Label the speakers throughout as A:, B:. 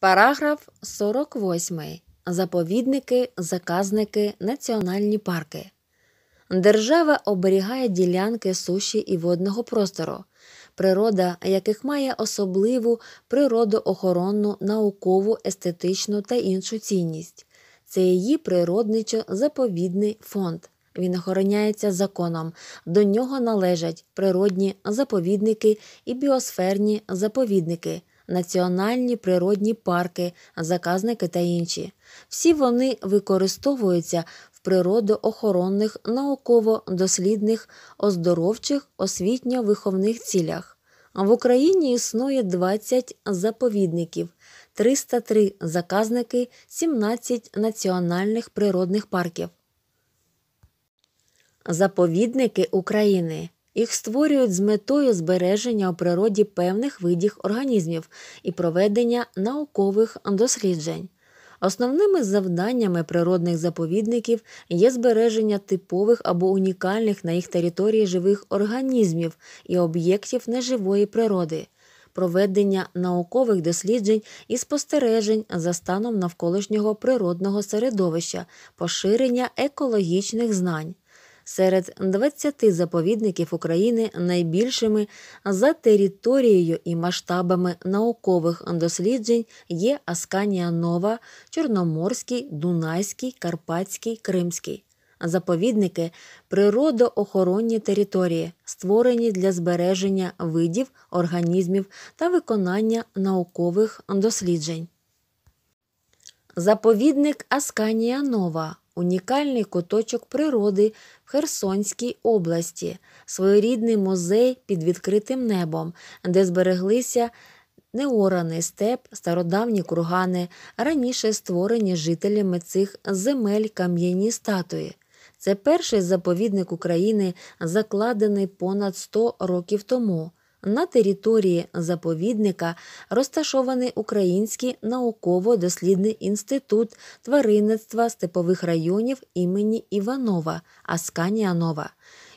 A: Параграф 48. Заповідники, заказники, національні парки. Держава оберігає ділянки суші і водного простору, природа яких має особливу природоохоронну, наукову, естетичну та іншу цінність. Це її природничо заповідний фонд. Він охороняється законом, до нього належать природні заповідники і біосферні заповідники, національні природні парки, заказники та інші. Всі вони використовуються в природоохоронних, науково-дослідних, оздоровчих, освітньо-виховних цілях. В Україні існує 20 заповідників, 303 заказники, 17 національних природних парків. Заповідники України їх створюють з метою збереження у природі певних видів організмів і проведення наукових досліджень. Основними завданнями природних заповідників є збереження типових або унікальних на їх території живих організмів і об'єктів неживої природи, проведення наукових досліджень і спостережень за станом навколишнього природного середовища, поширення екологічних знань серед 20 заповідників України найбільшими за територією і масштабами наукових досліджень є Асканія Нова, Чорноморський, Дунайський, Карпатський, Кримський. Заповідники природоохоронні території, створені для збереження видів, організмів та виконання наукових досліджень. Заповідник Асканія Нова унікальний куточок природи в Херсонській області, своєрідний музей під відкритим небом, де збереглися неораний степ, стародавні кургани, раніше створені жителями цих земель кам'яні статуї. Це перший заповідник України, закладений понад 100 років тому на території заповідника розташований Український науково-дослідний інститут тваринництва степових районів імені Іванова Асканіанова.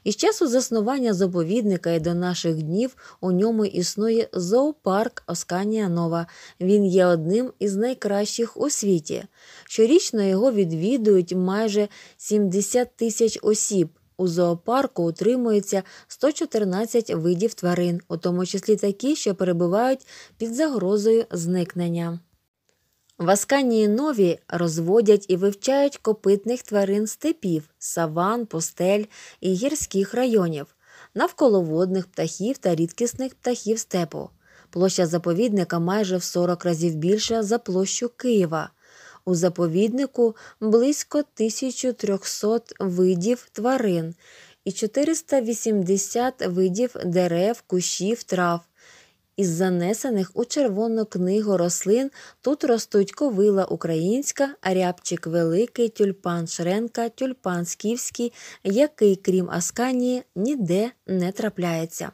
A: Із часу заснування заповідника і до наших днів у ньому існує зоопарк Осканіанова. Він є одним із найкращих у світі. Щорічно його відвідують майже 70 тисяч осіб. У зоопарку утримується 114 видів тварин, у тому числі такі, що перебувають під загрозою зникнення. В Асканії нові розводять і вивчають копитних тварин степів, саван, пустель і гірських районів, навколоводних птахів та рідкісних птахів степу. Площа заповідника майже в 40 разів більша за площу Києва. У заповіднику близько 1300 видів тварин і 480 видів дерев, кущів, трав. Із занесених у червону книгу рослин тут ростуть ковила українська, рябчик великий, тюльпан Шренка, тюльпан Скіфський, який, крім Асканії, ніде не трапляється.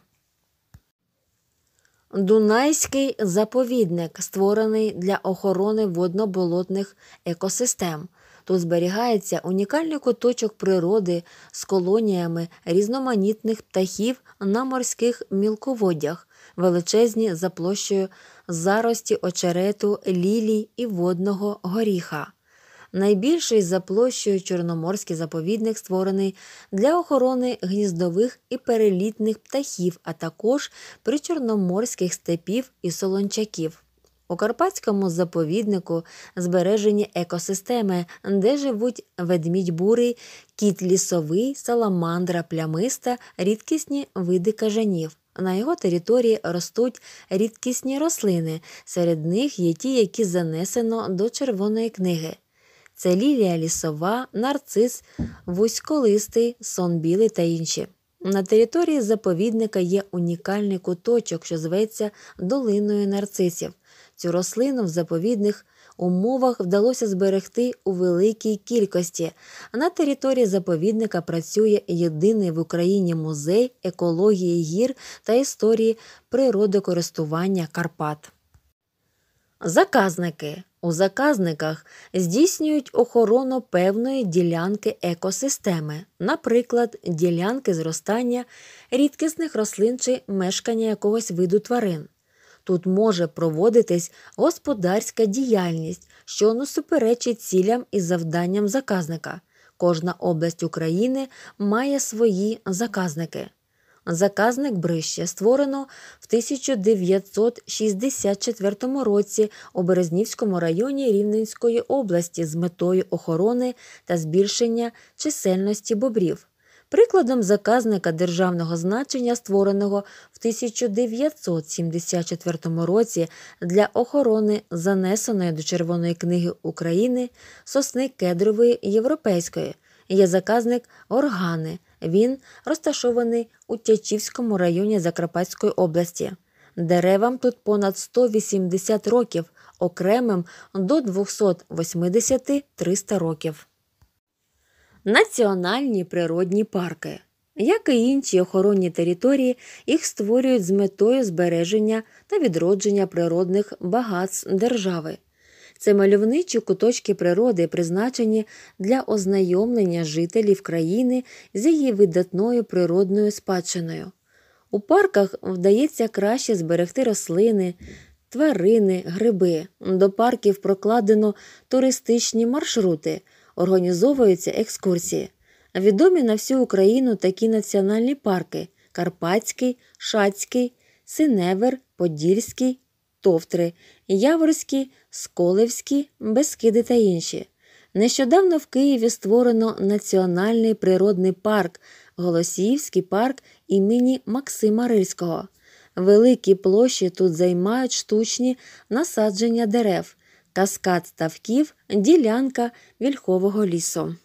A: Дунайський заповідник, створений для охорони водноболотних екосистем. Тут зберігається унікальний куточок природи з колоніями різноманітних птахів на морських мілководдях, величезні за площею зарості очерету, лілій і водного горіха найбільший за площею Чорноморський заповідник створений для охорони гніздових і перелітних птахів, а також причорноморських степів і солончаків. У карпатському заповіднику збережені екосистеми, де живуть ведмідь бурий, кіт лісовий, саламандра плямиста, рідкісні види кажанів. На його території ростуть рідкісні рослини, серед них є ті, які занесено до червоної книги це лілія лісова, нарцис, вузьколистий, сонбілий та інші. На території заповідника є унікальний куточок, що зветься долиною нарцисів. Цю рослину в заповідних умовах вдалося зберегти у великій кількості. На території заповідника працює єдиний в Україні музей екології гір та історії природокористування Карпат. Заказники у заказниках здійснюють охорону певної ділянки екосистеми, наприклад, ділянки зростання рідкісних рослин чи мешкання якогось виду тварин. Тут може проводитись господарська діяльність, що не ну суперечить цілям і завданням заказника. Кожна область України має свої заказники. Заказник брище створено в 1964 році у Березнівському районі Рівненської області з метою охорони та збільшення чисельності бобрів. Прикладом заказника державного значення, створеного в 1974 році для охорони занесеної до Червоної книги України сосни кедрової європейської, є заказник органи. Він розташований у Тячівському районі Закарпатської області. Деревам тут понад 180 років, окремим до 280-300 років. Національні природні парки. Як і інші охоронні території, їх створюють з метою збереження та відродження природних багатств держави. Це мальовничі куточки природи, призначені для ознайомлення жителів країни з її видатною природною спадщиною. У парках вдається краще зберегти рослини, тварини, гриби. До парків прокладено туристичні маршрути, організовуються екскурсії. Відомі на всю Україну такі національні парки Карпатський, Шацький, Синевер, Подільський товтри, яворські, сколевські, Бескиди та інші. Нещодавно в Києві створено національний природний парк, Голосіївський парк імені Максима Рильського. Великі площі тут займають штучні насадження дерев, каскад ставків, ділянка вільхового лісу.